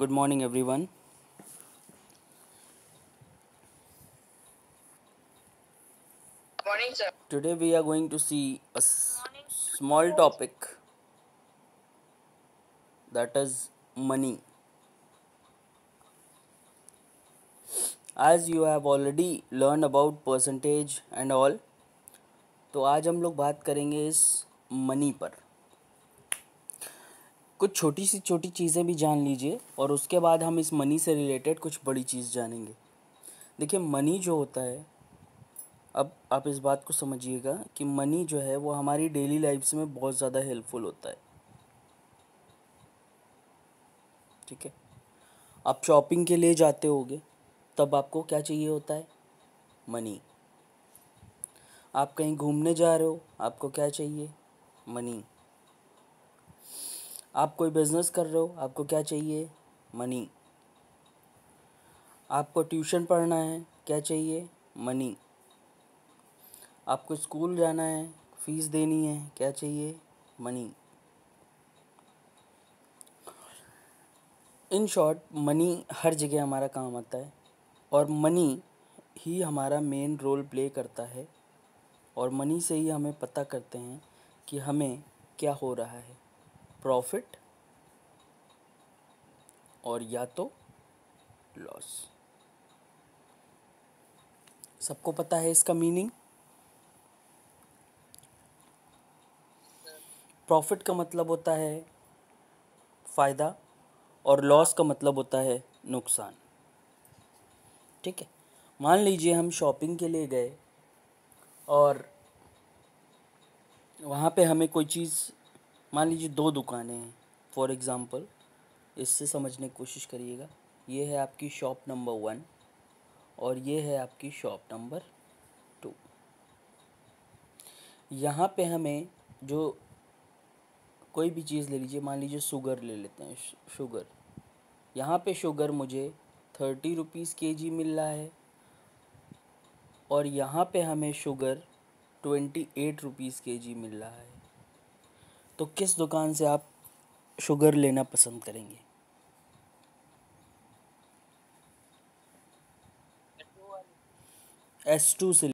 Good morning every everyone today we are going to see a small topic that is money as you have already learn about percentage and all तो आज हम लोग बात करेंगे इस money पर कुछ छोटी सी छोटी चीज़ें भी जान लीजिए और उसके बाद हम इस मनी से रिलेटेड कुछ बड़ी चीज़ जानेंगे देखिए मनी जो होता है अब आप इस बात को समझिएगा कि मनी जो है वो हमारी डेली लाइफ में बहुत ज़्यादा हेल्पफुल होता है ठीक है आप शॉपिंग के लिए जाते होगे तब आपको क्या चाहिए होता है मनी आप कहीं घूमने जा रहे हो आपको क्या चाहिए मनी आप कोई बिज़नेस कर रहे हो आपको क्या चाहिए मनी आपको ट्यूशन पढ़ना है क्या चाहिए मनी आपको स्कूल जाना है फीस देनी है क्या चाहिए मनी इन शॉर्ट मनी हर जगह हमारा काम आता है और मनी ही हमारा मेन रोल प्ले करता है और मनी से ही हमें पता करते हैं कि हमें क्या हो रहा है प्रॉफिट और या तो लॉस सबको पता है इसका मीनिंग प्रॉफिट का मतलब होता है फ़ायदा और लॉस का मतलब होता है नुकसान ठीक है मान लीजिए हम शॉपिंग के लिए गए और वहाँ पे हमें कोई चीज़ मान लीजिए दो दुकानें हैं फॉर एग्ज़ाम्पल इससे समझने की कोशिश करिएगा ये है आपकी शॉप नंबर वन और ये है आपकी शॉप नंबर टू यहाँ पे हमें जो कोई भी चीज़ ले लीजिए मान लीजिए शुगर ले लेते हैं शुगर यहाँ पे शुगर मुझे थर्टी रुपीज़ के जी मिल रहा है और यहाँ पे हमें शुगर ट्वेंटी एट रुपीज़ के जी मिल रहा है तो किस दुकान से आप शुगर लेना पसंद करेंगे एस टू से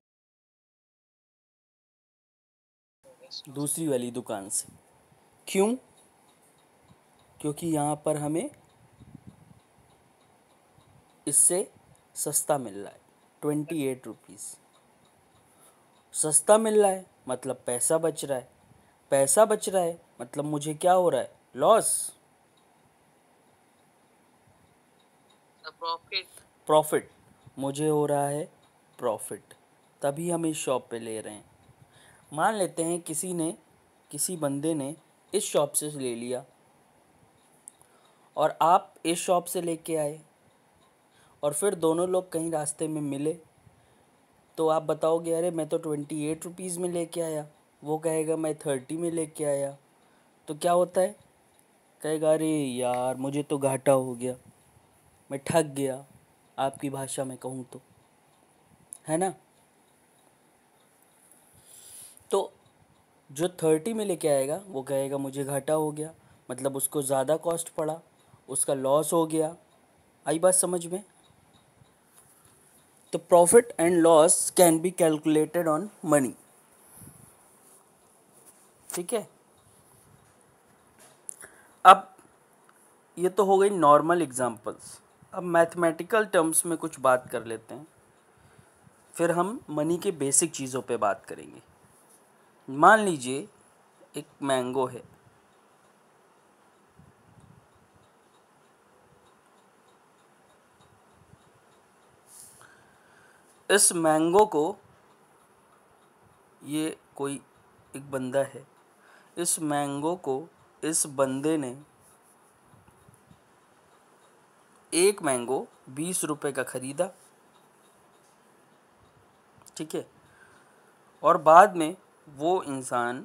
दूसरी वाली दुकान से क्यों क्योंकि यहाँ पर हमें इससे सस्ता मिल रहा है ट्वेंटी एट रुपीज़ सस्ता मिल रहा है मतलब पैसा बच रहा है पैसा बच रहा है मतलब मुझे क्या हो रहा है लॉस प्रॉफिट मुझे हो रहा है प्रॉफिट तभी हम इस शॉप पे ले रहे हैं मान लेते हैं किसी ने किसी बंदे ने इस शॉप से ले लिया और आप इस शॉप से लेके आए और फिर दोनों लोग कहीं रास्ते में मिले तो आप बताओगे अरे मैं तो ट्वेंटी एट रुपीज़ में लेके आया वो कहेगा मैं थर्टी में लेके आया तो क्या होता है कहेगा अरे यार मुझे तो घाटा हो गया मैं ठग गया आपकी भाषा में कहूँ तो है ना तो जो थर्टी में लेके आएगा वो कहेगा मुझे घाटा हो गया मतलब उसको ज़्यादा कॉस्ट पड़ा उसका लॉस हो गया आई बात समझ में तो profit and loss can be calculated on money ठीक है अब ये तो हो गई नॉर्मल एग्जांपल्स अब मैथमेटिकल टर्म्स में कुछ बात कर लेते हैं फिर हम मनी के बेसिक चीज़ों पे बात करेंगे मान लीजिए एक मैंगो है इस मैंगो को ये कोई एक बंदा है इस मैंगो को इस बंदे ने एक मैंगो बीस रुपए का ख़रीदा ठीक है और बाद में वो इंसान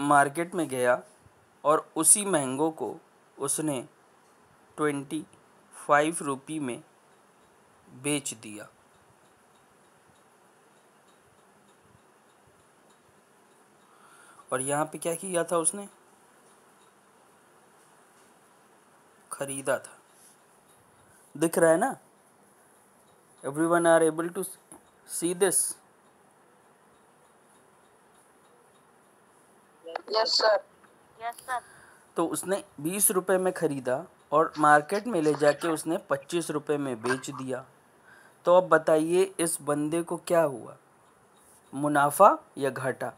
मार्केट में गया और उसी मैंगो को उसने ट्वेंटी फाइव रुपी में बेच दिया और यहाँ पे क्या किया था उसने खरीदा था दिख रहा है ना everyone are able to see this तो उसने बीस रुपये में ख़रीदा और मार्केट में ले जाके उसने पच्चीस रुपये में बेच दिया तो अब बताइए इस बंदे को क्या हुआ मुनाफा या घाटा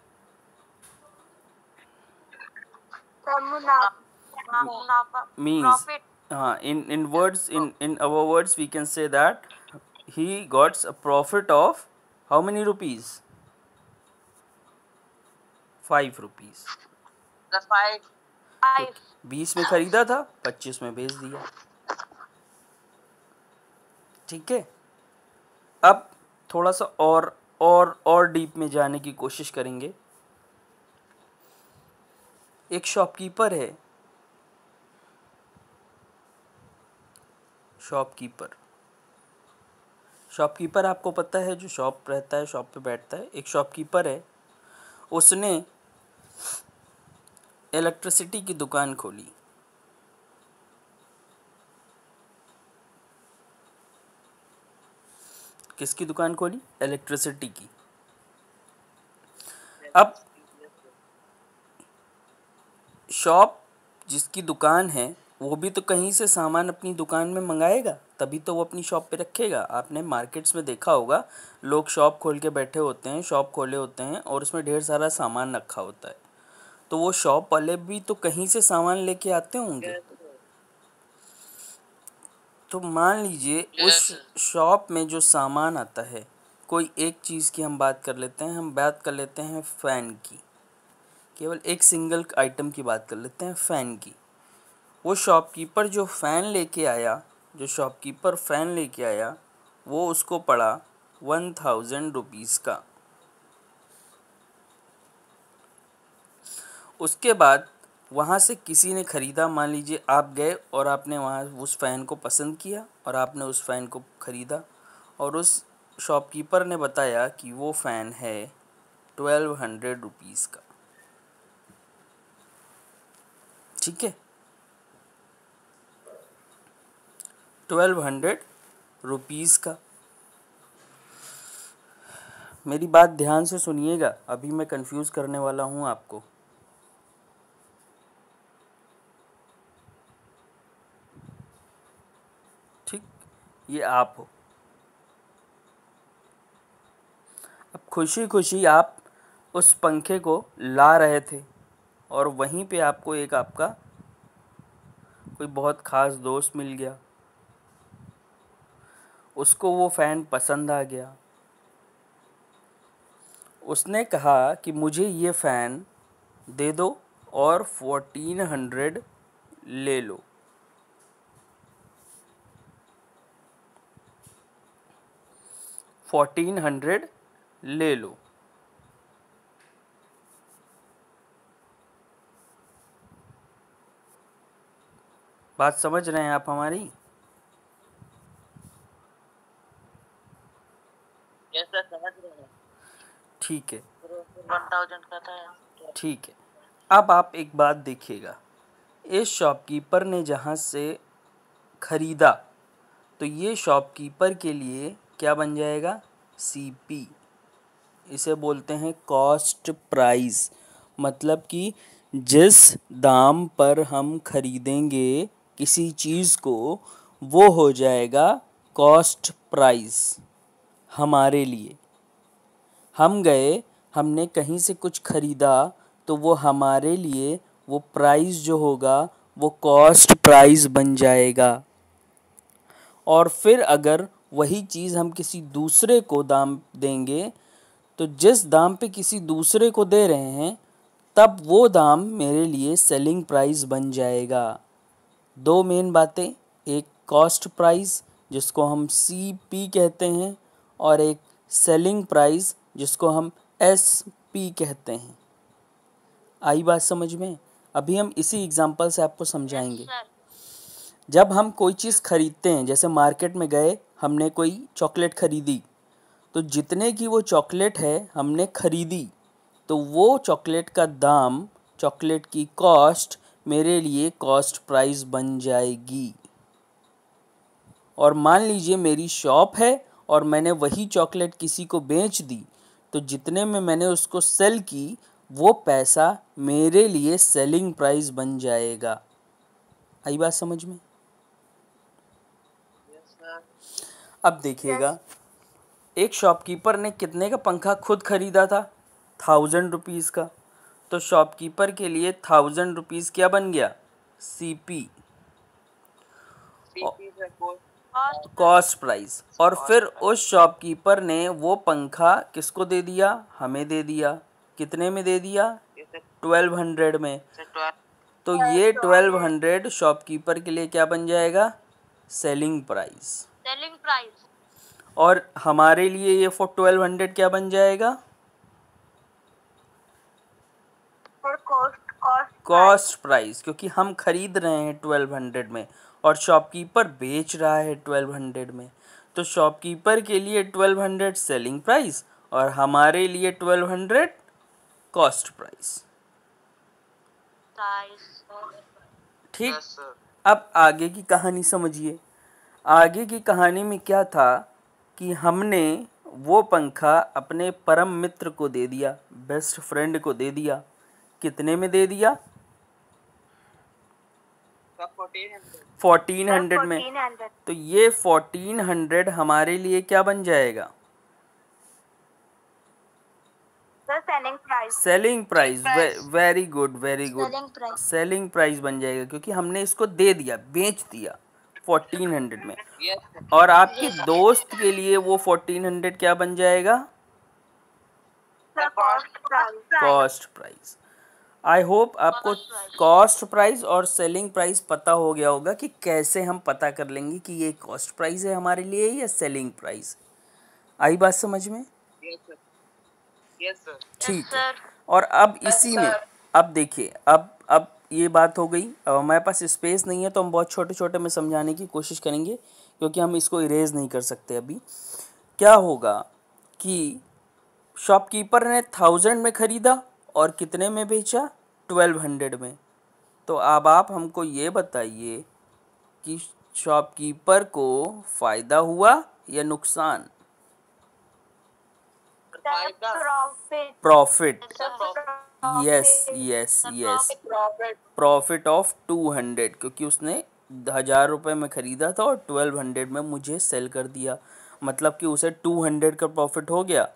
means uh, in in words in in our words we can say that he got a profit of how many rupees 5 rupees तो बीस में खरीदा था पच्चीस में बेच दिया ठीक है अब थोड़ा सा और और और डीप में जाने की कोशिश करेंगे एक शॉपकीपर है शॉपकीपर शॉपकीपर आपको पता है जो शॉप रहता है शॉप पे बैठता है एक शॉपकीपर है उसने इलेक्ट्रिसिटी की दुकान खोली किसकी दुकान खोली इलेक्ट्रिसिटी की अब शॉप जिसकी दुकान है वो भी तो कहीं से सामान अपनी दुकान में मंगाएगा तभी तो वो अपनी शॉप पे रखेगा आपने मार्केट्स में देखा होगा लोग शॉप खोल के बैठे होते हैं शॉप खोले होते हैं और उसमें ढेर सारा सामान रखा होता है तो वो शॉप वाले भी तो कहीं से सामान लेके आते होंगे तो मान लीजिए उस शॉप में जो सामान आता है कोई एक चीज़ की हम बात कर लेते हैं हम बात कर लेते हैं फ़ैन की केवल एक सिंगल आइटम की बात कर लेते हैं फ़ैन की वो शॉपकीपर जो फ़ैन लेके आया जो शॉपकीपर फ़ैन लेके आया वो उसको पड़ा वन थाउजेंड रुपीज़ का उसके बाद वहाँ से किसी ने ख़रीदा मान लीजिए आप गए और आपने वहाँ उस फ़ैन को पसंद किया और आपने उस फ़ैन को ख़रीदा और उस शॉपकीपर ने बताया कि वो फ़ैन है ट्वेल्व हंड्रेड रुपीज़ का ठीक है ट्वेल्व हंड्रेड रुपीज़ का मेरी बात ध्यान से सुनिएगा अभी मैं कंफ्यूज करने वाला हूँ आपको ठीक ये आप हो अब खुशी खुशी आप उस पंखे को ला रहे थे और वहीं पे आपको एक आपका कोई बहुत ख़ास दोस्त मिल गया उसको वो फ़ैन पसंद आ गया उसने कहा कि मुझे ये फ़ैन दे दो और फोर्टीन हंड्रेड ले लो फोर्टीन हंड्रेड ले लो बात समझ रहे हैं आप हमारी ठीक है ठीक है अब आप एक बात देखिएगा इस शॉपकीपर ने जहाँ से ख़रीदा तो ये शॉपकीपर के लिए क्या बन जाएगा सीपी इसे बोलते हैं कॉस्ट प्राइस मतलब कि जिस दाम पर हम खरीदेंगे किसी चीज़ को वो हो जाएगा कॉस्ट प्राइस हमारे लिए हम गए हमने कहीं से कुछ ख़रीदा तो वो हमारे लिए वो प्राइस जो होगा वो कॉस्ट प्राइस बन जाएगा और फिर अगर वही चीज़ हम किसी दूसरे को दाम देंगे तो जिस दाम पे किसी दूसरे को दे रहे हैं तब वो दाम मेरे लिए सेलिंग प्राइस बन जाएगा दो मेन बातें एक कॉस्ट प्राइस जिसको हम सी पी कहते हैं और एक सेलिंग प्राइस जिसको हम एस पी कहते हैं आई बात समझ में अभी हम इसी एग्जाम्पल से आपको समझाएंगे जब हम कोई चीज़ खरीदते हैं जैसे मार्केट में गए हमने कोई चॉकलेट खरीदी तो जितने की वो चॉकलेट है हमने खरीदी तो वो चॉकलेट का दाम चॉकलेट की कॉस्ट मेरे लिए कॉस्ट प्राइस बन जाएगी और मान लीजिए मेरी शॉप है और मैंने वही चॉकलेट किसी को बेच दी तो जितने में मैंने उसको सेल की वो पैसा मेरे लिए सेलिंग प्राइस बन जाएगा आई बात समझ में yes, अब देखिएगा yes. एक शॉपकीपर ने कितने का पंखा खुद खरीदा था थाउजेंड रुपीज़ का तो शॉपकीपर के लिए थाउजेंड रुपीज़ क्या बन गया सी पी कॉस्ट प्राइस और फिर उस शॉपकीपर ने वो पंखा किसको दे दिया हमें दे दिया कितने में दे दिया ट्वेल्व हंड्रेड में तो ये ट्वेल्व हंड्रेड शॉपकीपर के लिए क्या बन जाएगा सेलिंग प्राइस सेलिंग प्राइस और हमारे लिए ये फोर ट्वेल्व हंड्रेड क्या बन जाएगा कॉस्ट प्राइस क्योंकि हम खरीद रहे हैं ट्वेल्व हंड्रेड में और शॉपकीपर बेच रहा है ट्वेल्व हंड्रेड में तो शॉपकीपर के लिए ट्वेल्व हंड्रेड सेलिंग प्राइस और हमारे लिए ट्वेल्व हंड्रेड कॉस्ट प्राइस ठीक अब आगे की कहानी समझिए आगे की कहानी में क्या था कि हमने वो पंखा अपने परम मित्र को दे दिया बेस्ट फ्रेंड को दे दिया कितने में दे दिया फोर्टीन हंड्रेड में तो ये फोर्टीन हंड्रेड हमारे लिए क्या बन जाएगा selling price very good very good selling price बन जाएगा क्योंकि हमने इसको दे दिया बेच दिया फोर्टीन हंड्रेड में yes, और आपके yes, दोस्त के लिए वो फोर्टीन हंड्रेड क्या बन जाएगा कॉस्ट प्राइस आई होप आपको कॉस्ट प्राइस और सेलिंग प्राइस पता हो गया होगा कि कैसे हम पता कर लेंगे कि ये कॉस्ट प्राइस है हमारे लिए या सेलिंग प्राइस आई बात समझ में ठीक है और अब इसी में अब देखिए अब अब ये बात हो गई अब हमारे पास स्पेस नहीं है तो हम बहुत छोटे छोटे में समझाने की कोशिश करेंगे क्योंकि हम इसको इरेज नहीं कर सकते अभी क्या होगा कि शॉपकीपर ने थाउजेंड में ख़रीदा और कितने में बेचा ट्वेल्व हंड्रेड में तो अब आप हमको ये बताइए कि शॉपकीपर को फ़ायदा हुआ या नुकसान अच्छा, अच्छा, प्रॉफिट यस यस अच्छा, yes profit of two hundred क्योंकि उसने हजार रुपए में ख़रीदा था और ट्वेल्व हंड्रेड में मुझे सेल कर दिया मतलब कि उसे टू हंड्रेड का प्रॉफिट हो गया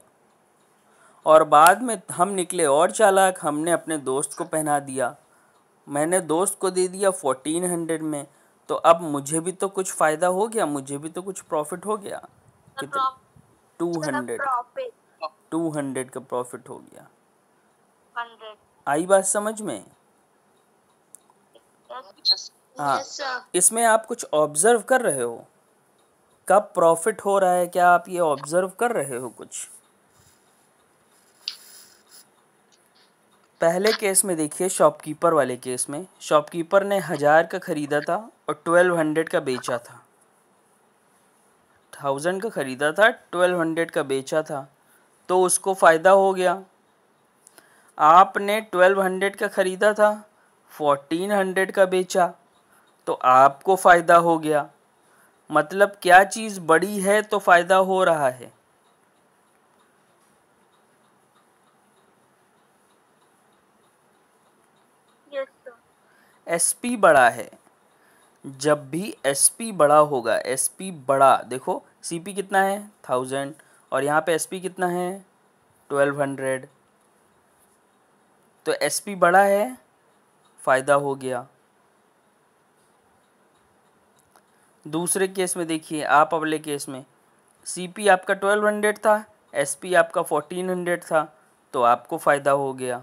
और बाद में हम निकले और चालाक हमने अपने दोस्त को पहना दिया मैंने दोस्त को दे दिया फोर्टीन हंड्रेड में तो अब मुझे भी तो कुछ फ़ायदा हो गया मुझे भी तो कुछ प्रॉफिट हो गया कितना टू हंड्रेड टू हंड्रेड का प्रॉफिट हो गया 100. आई बात समझ में हाँ yes, इसमें आप कुछ ऑब्जर्व कर रहे हो कब प्रॉफिट हो रहा है क्या आप ये ऑब्जर्व कर रहे हो कुछ पहले केस में देखिए शॉपकीपर वाले केस में शॉपकीपर ने हज़ार का ख़रीदा था और ट्वेल्व हंड्रेड का बेचा था थाउजेंड का ख़रीदा था ट्वेल्व हंड्रेड का बेचा था तो उसको फ़ायदा हो गया आपने ट्वेल्व हंड्रेड का ख़रीदा था फोर्टीन हंड्रेड का बेचा तो आपको फ़ायदा हो गया मतलब क्या चीज़ बड़ी है तो फ़ायदा हो रहा है एस पी बड़ा है जब भी एस पी बड़ा होगा एस पी बड़ा देखो सी पी कितना है थाउजेंड और यहाँ पे एस पी कितना है ट्वेल्व हंड्रेड तो एस पी बड़ा है फ़ायदा हो गया दूसरे केस में देखिए आप अगले केस में सी पी आपका ट्वेल्व हंड्रेड था एस पी आपका फोर्टीन हंड्रेड था तो आपको फ़ायदा हो गया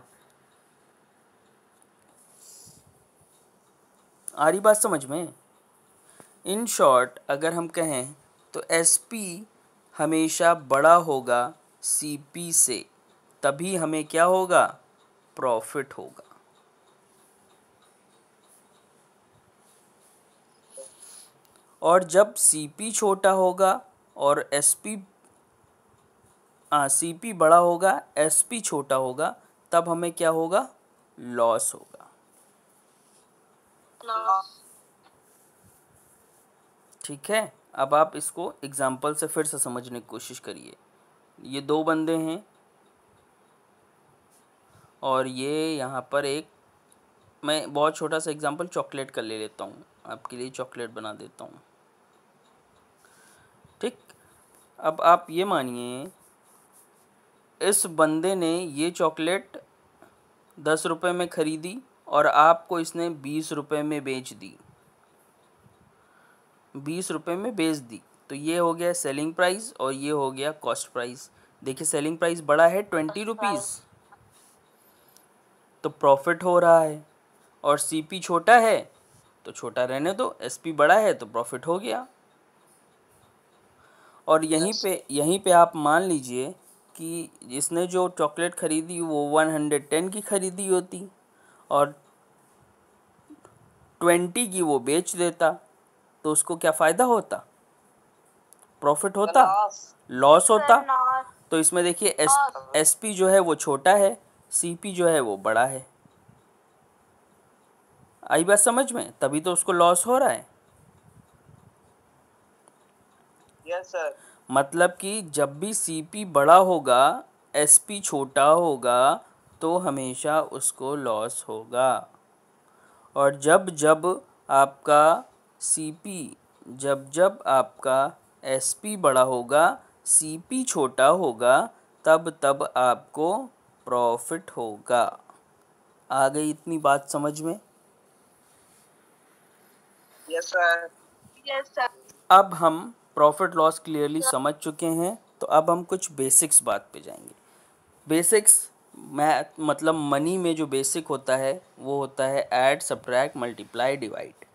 आ रही बात समझ में इन शॉर्ट अगर हम कहें तो एस पी हमेशा बड़ा होगा सी पी से तभी हमें क्या होगा प्रॉफिट होगा और जब सी पी छोटा होगा और एस पी सी पी बड़ा होगा एस पी छोटा होगा तब हमें क्या होगा लॉस होगा ठीक है अब आप इसको एग्जाम्पल से फिर से समझने की कोशिश करिए ये दो बंदे हैं और ये यहाँ पर एक मैं बहुत छोटा सा एग्जाम्पल चॉकलेट का ले लेता हूँ आपके लिए चॉकलेट बना देता हूँ ठीक अब आप ये मानिए इस बंदे ने ये चॉकलेट दस रुपये में ख़रीदी और आपको इसने बीस रुपये में बेच दी बीस रुपये में बेच दी तो ये हो गया सेलिंग प्राइस और ये हो गया कॉस्ट प्राइस देखिए सेलिंग प्राइस बड़ा है ट्वेंटी रुपीज़ तो प्रॉफिट हो रहा है और सीपी छोटा है तो छोटा रहने दो एसपी बड़ा है तो प्रॉफिट हो गया और यहीं पे यहीं पे आप मान लीजिए कि इसने जो चॉकलेट ख़रीदी वो वन हंड्रेड टेन की ख़रीदी होती और ट्वेंटी की वो बेच देता तो उसको क्या फ़ायदा होता प्रॉफिट होता लॉस होता तो इसमें देखिए एस एस पी जो है वो छोटा है सी पी जो है वो बड़ा है आई बात समझ में तभी तो उसको लॉस हो रहा है yes, sir. मतलब कि जब भी सी पी बड़ा होगा एस पी छोटा होगा तो हमेशा उसको लॉस होगा और जब जब आपका सीपी जब जब आपका एसपी बड़ा होगा सीपी छोटा होगा तब तब आपको प्रॉफिट होगा आ गई इतनी बात समझ में यस सर सर अब हम प्रॉफिट लॉस क्लियरली समझ चुके हैं तो अब हम कुछ बेसिक्स बात पे जाएंगे बेसिक्स मैथ मतलब मनी में जो बेसिक होता है वो होता है ऐड सब्ट्रैक मल्टीप्लाई डिवाइड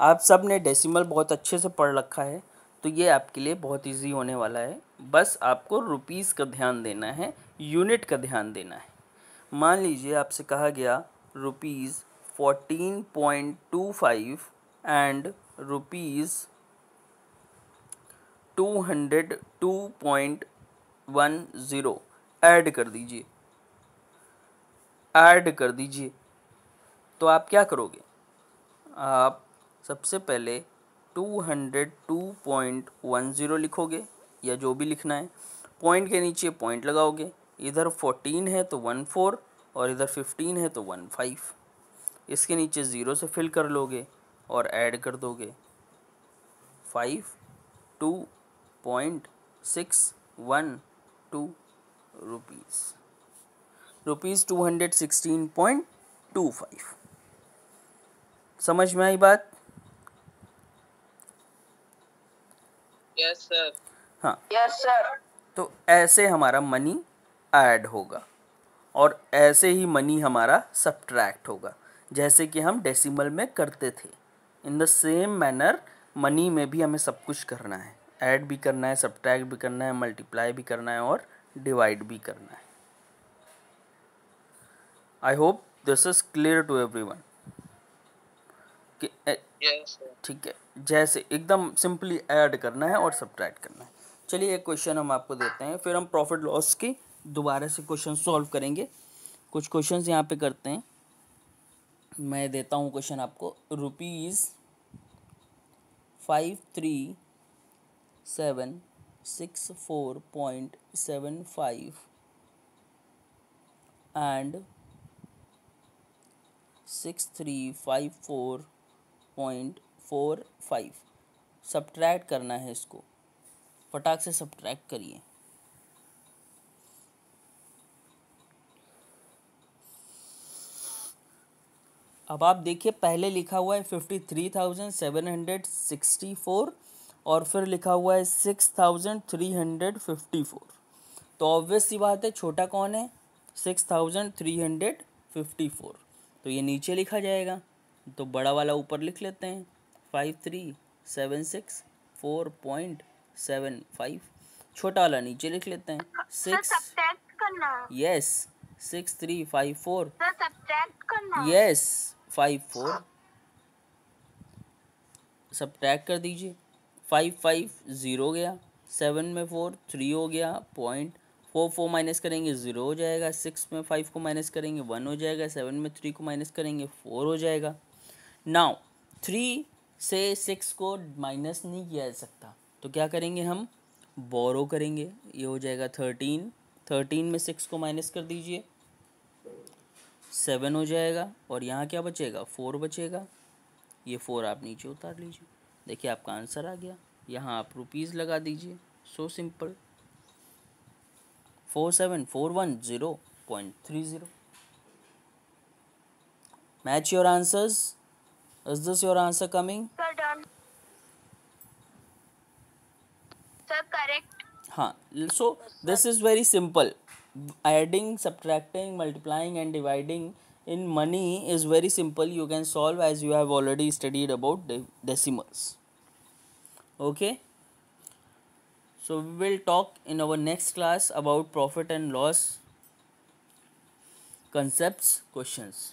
आप सब ने डेसिमल बहुत अच्छे से पढ़ रखा है तो ये आपके लिए बहुत इजी होने वाला है बस आपको रुपीस का ध्यान देना है यूनिट का ध्यान देना है मान लीजिए आपसे कहा गया rupees fourteen point two five and rupees two hundred two point one zero add कर दीजिए ऐड कर दीजिए तो आप क्या करोगे आप सबसे पहले 202.10 लिखोगे या जो भी लिखना है पॉइंट के नीचे पॉइंट लगाओगे इधर 14 है तो 14 और इधर 15 है तो 15 इसके नीचे ज़ीरो से फिल कर लोगे और ऐड कर दोगे five two point six one two rupees rupees two hundred sixteen point two five समझ में आई बात सर हाँ तो ऐसे हमारा मनी ऐड होगा और ऐसे ही मनी हमारा सब्ट्रैक्ट होगा जैसे कि हम डेसिमल में करते थे in the same manner money में भी हमें सब कुछ करना है ऐड भी करना है सब्ट्रैक्ट भी करना है मल्टीप्लाई भी करना है और डिवाइड भी करना है I hope this is clear to everyone ठीक है जैसे एकदम सिंपली ऐड करना है और सब्ट्रैक्ट करना है चलिए एक क्वेश्चन हम आपको देते हैं फिर हम प्रॉफिट लॉस के दोबारा से क्वेश्चन सॉल्व करेंगे कुछ क्वेश्चन यहाँ पे करते हैं मैं देता हूँ क्वेश्चन आपको rupees five three seven six four point seven five and six three five four point four five subtract करना है इसको फटाक से सब्ट्रैक्ट करिए अब आप देखिए पहले लिखा हुआ है fifty three thousand seven hundred sixty four और फिर लिखा हुआ है six thousand three hundred fifty four तो ऑब्वियस सी बात है छोटा कौन है six thousand three hundred fifty four तो ये नीचे लिखा जाएगा तो बड़ा वाला ऊपर लिख लेते हैं five three seven six four point seven five छोटा वाला नीचे लिख लेते हैं six yes six three five four yes five four सब टैग कर दीजिए फाइव फाइव ज़ीरो गया सेवन में फोर थ्री हो गया पॉइंट फोर फोर माइनस करेंगे ज़ीरो हो जाएगा सिक्स में फाइव को माइनस करेंगे वन हो जाएगा सेवन में थ्री को माइनस करेंगे फोर हो जाएगा नाउ थ्री से सिक्स को माइनस नहीं किया जा सकता तो क्या करेंगे हम बोरो करेंगे ये हो जाएगा थर्टीन थर्टीन में सिक्स को माइनस कर दीजिए सेवन हो जाएगा और यहाँ क्या बचेगा फोर बचेगा ये फोर आप नीचे उतार लीजिए देखिए आपका आंसर आ गया यहाँ आप रुपीज़ लगा दीजिए so simple 47410.30. Match your answers. Is this your answer coming? Sir, done. Sir, correct. Huh. So, this is very simple. Adding, subtracting, multiplying and dividing in money is very simple. You can solve as you have already studied about decimals. Okay. So we will talk in our next class about profit and loss concepts questions.